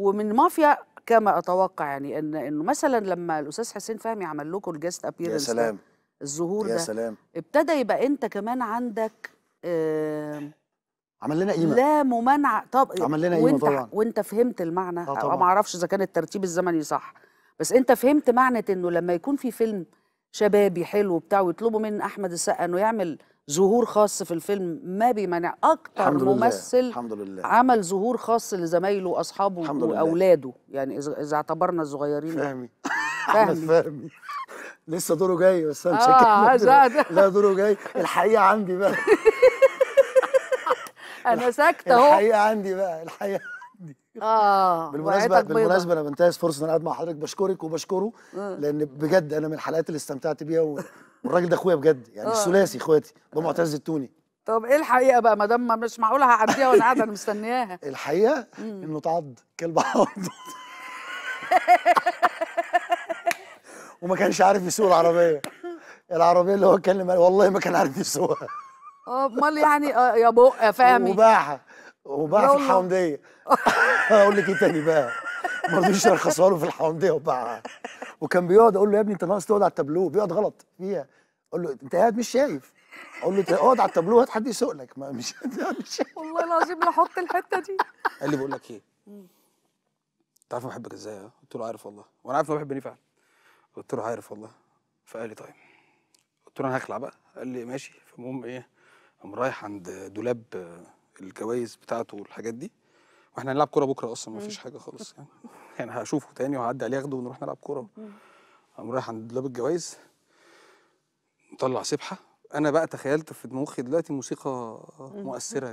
ومن مافيا كما اتوقع يعني ان انه مثلا لما الاستاذ حسين فهمي عمل لكم الجست ابييرنس يا سلام الظهور ده يا سلام ابتدى يبقى انت كمان عندك عمل لنا قيمه لا ممانعه طب عمل لنا قيمه طبعا وانت فهمت المعنى آه طبعا ما اعرفش اذا كان الترتيب الزمني صح بس انت فهمت معنى انه لما يكون في فيلم شبابي حلو بتاع ويطلبوا من احمد السقا انه يعمل ظهور خاص في الفيلم ما بيمنع اكتر الحمد ممثل لله. الحمد لله. عمل ظهور خاص لزمايله واصحابه واولاده يعني اذا اعتبرنا الصغيرين فهمي فهمي فهمي لسه دوره جاي بس انا مش آه, آه، لا دوره جاي الحقيقه عندي بقى انا ساكته اهو الحقيقه عندي بقى الحقيقه كتير اه بالمناسبه بالمناسبه انا بنتهز فرصه ان انا قاعد مع حضرتك بشكرك وبشكره آه. لان بجد انا من الحلقات اللي استمتعت بيها والراجل ده اخويا بجد يعني الثلاثي آه. اخواتي معتز التوني طب ايه الحقيقه بقى ما دام مش معقوله هعديها وانا قاعده انا مستنياها الحقيقه انه اتعض كلب عض وما كانش عارف يسوق العربيه العربيه اللي هو اتكلم والله ما كان عارف يسوقها آه، امال يعني يا بق فاهمي وباعها وباع في الحومديه اقول لك ايه تاني بقى ما رضيش ارخصها له في الحومديه وباعها وكان بيقعد اقول له يا ابني انت ناقص تقعد على التابلو بيقعد غلط فيها اقول له انت قاعد مش شايف اقول له اقعد على التابلو هات حد يسوق لك ما مش مش والله العظيم لاحط الحته دي قال لي بقول لك ايه انت عارف بحبك ازاي ها قلت له عارف والله وانا عارف انه بيحبني فعلا قلت له عارف والله فقال لي طيب قلت له انا هخلع بقى قال لي ماشي فالمهم ايه قام رايح عند دولاب الجوائز بتاعته والحاجات دي واحنا هنلعب كوره بكره اصلا مفيش حاجه خالص يعني يعني هشوفه تاني وهعدي عليه اخده ونروح نلعب كوره قام رايح عند دولاب الجوائز مطلع سبحه انا بقى تخيلت في مخي دلوقتي موسيقى مؤثره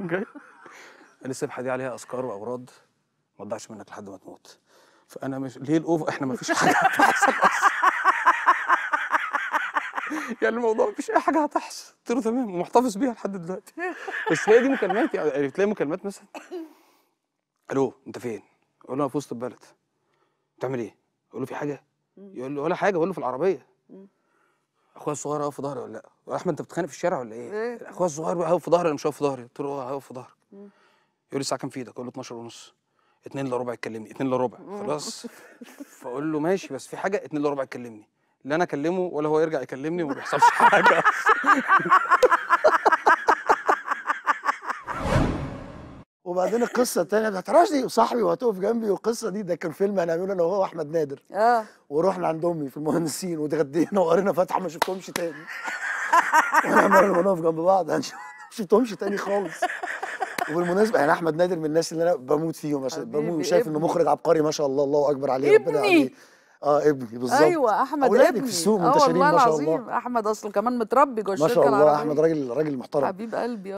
جدا السبحه دي عليها اذكار واوراد ما تضيعش منك لحد ما تموت فانا مش ليه الاوفر احنا مفيش حاجه هتحصل اصلا يعني الموضوع مفيش اي حاجه هتحصل قلت له تمام ومحتفظ بيها لحد دلوقتي بس هي دي مكالمات يعني, يعني تلاقي مكالمات مثلا الو انت فين؟ اقول له انا في وسط البلد بتعمل ايه؟ اقول له في حاجه؟ يقول له ولا حاجه اقول له في العربيه اخويا الصغير هيقف في ظهري ولا لا؟ احمد انت بتتخانق في الشارع ولا ايه؟, إيه. اخويا الصغير بقى في ظهري انا مش هقف في ظهري قلت له اه هيقف في ظهرك يقول لي الساعه كام في ايدك؟ اقول له 12 ونص 2 الا ربع اتكلمني 2 الا ربع خلاص فاقول له ماشي بس في حاجه 2 الا ربع اتكلمني ان انا اكلمه ولا هو يرجع يكلمني وما بيحصلش حاجه وبعدين القصه الثانيه بتاعت رشدي وصاحبي وهتقف جنبي والقصه دي ده كان فيلم هنعمله انا وهو واحمد نادر اه ورحنا عند امي في المهندسين واتغدينا وقرينا فتحه ما شفتهمش تاني ونعمل نقف جنب بعض ما شفتهمش تاني خالص وبالمناسبه يعني احمد نادر من الناس اللي انا بموت فيهم بموت وشايف انه مخرج عبقري ما شاء الله الله اكبر عليه ربنا عليه اه ابني بالظبط ايوه احمد اولادك ابني. في السوق آه، منتشرين ما شاء الله والله العظيم احمد اصل كمان متربي جوه الشركه ما شاء الله العربية. احمد راجل راجل محترم حبيب قلبي